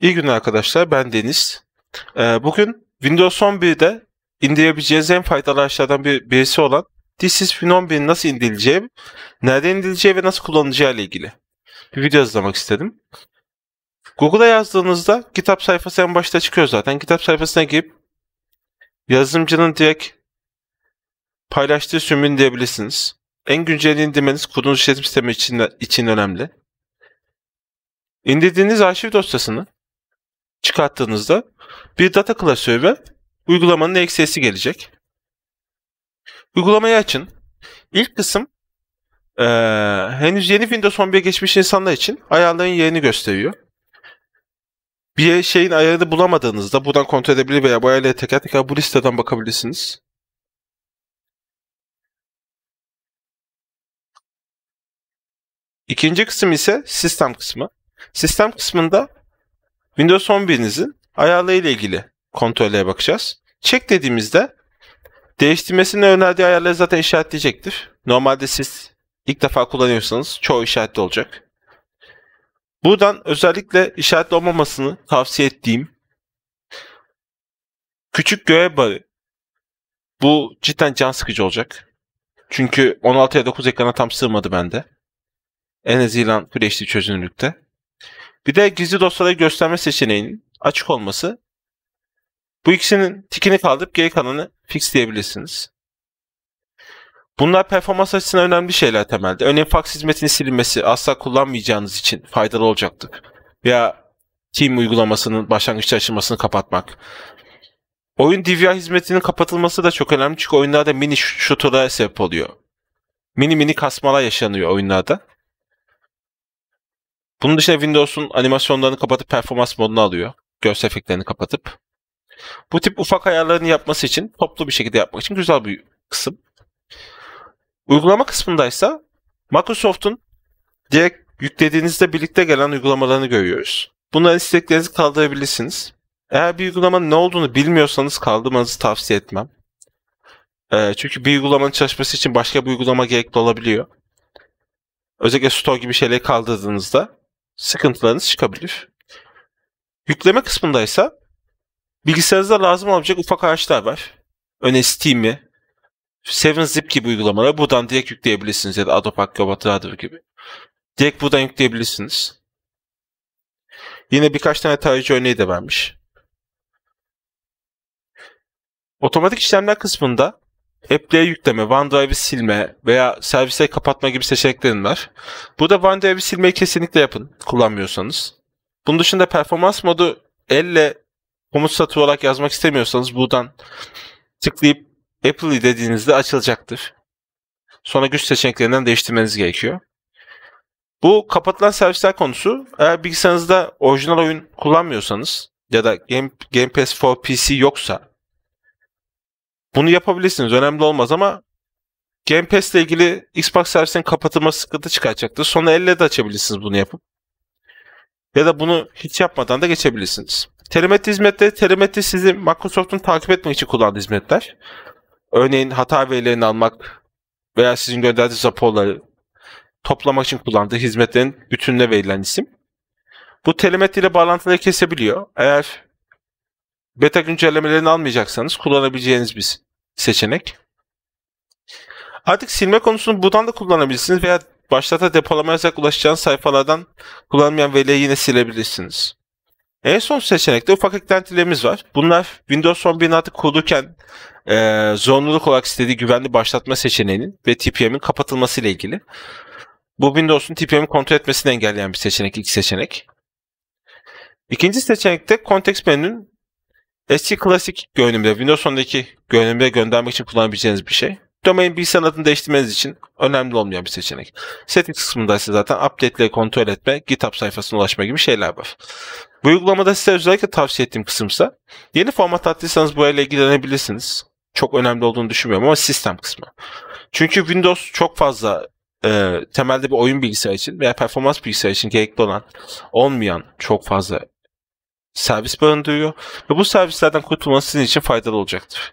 İyi günler arkadaşlar, ben Deniz. Ee, bugün Windows 11'de indirebileceğiniz en faydalı araçlardan birisi olan DSys Win 11'i nasıl indirileceği, nereden indirileceği ve nasıl kullanılacağı ile ilgili bir video hazırlamak istedim. Google'a yazdığınızda kitap sayfası en başta çıkıyor zaten. Kitap sayfasına girip yazılımcının direkt paylaştığı sürümü indirebilirsiniz. En güncelini indirmeniz kurduğunuz işletim sistemi için, için önemli. İndirdiğiniz arşiv dosyasını çıkarttığınızda bir data klasörü ve uygulamanın eksesi gelecek. Uygulamayı açın. İlk kısım ee, henüz yeni Windows 11'e geçmiş insanlar için ayarların yerini gösteriyor. Bir şeyin ayarını bulamadığınızda buradan kontrol edebilir veya bu ayarlara teker teker bu listeden bakabilirsiniz. İkinci kısım ise sistem kısmı. Sistem kısmında Windows 11'inizin ayarları ile ilgili kontrollere bakacağız. Check dediğimizde değiştirmesini önerdiği ayarları zaten işaretleyecektir. Normalde siz ilk defa kullanıyorsanız çoğu işaretli olacak. Buradan özellikle işaretli olmamasını tavsiye ettiğim küçük göğe barı. Bu cidden can sıkıcı olacak. Çünkü 16 ya 9 ekrana tam sığmadı bende. En azından Full HD çözünürlükte. Bir de gizli dosyaları gösterme seçeneğinin açık olması. Bu ikisinin tikini kaldırıp geri kalanı fixleyebilirsiniz. Bunlar performans açısından önemli şeyler temelde. Örneğin fax hizmetinin silinmesi asla kullanmayacağınız için faydalı olacaktır. Veya Team uygulamasının başlangıçta açılmasını kapatmak. Oyun DVR hizmetinin kapatılması da çok önemli çünkü oyunlarda mini shooter'a sebep oluyor. Mini mini kasmalar yaşanıyor oyunlarda. Bunun dışında Windows'un animasyonlarını kapatıp performans moduna alıyor. Görsel efektlerini kapatıp. Bu tip ufak ayarlarını yapması için toplu bir şekilde yapmak için güzel bir kısım. Uygulama kısmındaysa Microsoft'un direkt yüklediğinizde birlikte gelen uygulamalarını görüyoruz. Bunların isteklerinizi kaldırabilirsiniz. Eğer bir uygulamanın ne olduğunu bilmiyorsanız kaldırmanızı tavsiye etmem. E, çünkü bir uygulamanın çalışması için başka bir uygulama gerekli olabiliyor. Özellikle store gibi şeyleri kaldırdığınızda sıkıntılarınız çıkabilir. Yükleme kısmındaysa bilgisayarınızda lazım olacak ufak araçlar var. Öne Steam'i, 7zip gibi uygulamaları buradan direkt yükleyebilirsiniz ya da Adobe Acrobat Reader gibi. Direkt buradan yükleyebilirsiniz. Yine birkaç tane tarayıcı örneği de vermiş. Otomatik işlemler kısmında AppDrive'e yükleme, OneDrive'i silme veya servise kapatma gibi seçeneklerin var. Bu Burada OneDrive'i silmeyi kesinlikle yapın kullanmıyorsanız. Bunun dışında performans modu elle komut satırı olarak yazmak istemiyorsanız buradan tıklayıp Apple'ı dediğinizde açılacaktır. Sonra güç seçeneklerinden değiştirmeniz gerekiyor. Bu kapatılan servisler konusu eğer bilgisayarınızda orijinal oyun kullanmıyorsanız ya da Game, Game Pass for PC yoksa bunu yapabilirsiniz. Önemli olmaz ama Game Pass ile ilgili Xbox servisinin kapatılma sıkıntı çıkaracaktır. Sonra elle de açabilirsiniz bunu yapıp. Ya da bunu hiç yapmadan da geçebilirsiniz. Telemetri hizmetleri, telemetri sizi Microsoft'un takip etmek için kullandığı hizmetler. Örneğin hata verilerini almak veya sizin gönderdiğiniz raporları toplamak için kullandığı hizmetlerin bütününe verilen isim. Bu telemetri ile bağlantıları kesebiliyor. Eğer Beta güncellemelerini almayacaksanız kullanabileceğiniz bir seçenek. Artık silme konusunu buradan da kullanabilirsiniz veya başlata depolama yazarak ulaşacağınız sayfalardan kullanmayan verileri yine silebilirsiniz. En son seçenekte ufak eklentilerimiz var. Bunlar Windows 11'in artık kurulurken e, zorunluluk olarak istediği güvenli başlatma seçeneğinin ve TPM'in kapatılması ile ilgili. Bu Windows'un TPM'i kontrol etmesini engelleyen bir seçenek, ilk seçenek. İkinci seçenekte kontekst menünün Eski klasik görünümde Windows 10'daki görünümde göndermek için kullanabileceğiniz bir şey. Domain bir sanatını değiştirmeniz için önemli olmayan bir seçenek. Settings kısmında ise zaten update'leri kontrol etme, GitHub sayfasına ulaşma gibi şeyler var. Bu uygulamada size özellikle tavsiye ettiğim kısımsa yeni format attıysanız bu ile ilgilenebilirsiniz. Çok önemli olduğunu düşünmüyorum ama sistem kısmı. Çünkü Windows çok fazla e, temelde bir oyun bilgisayar için veya performans bilgisayar için gerekli olan olmayan çok fazla servis barındırıyor ve bu servislerden kurtulması sizin için faydalı olacaktır.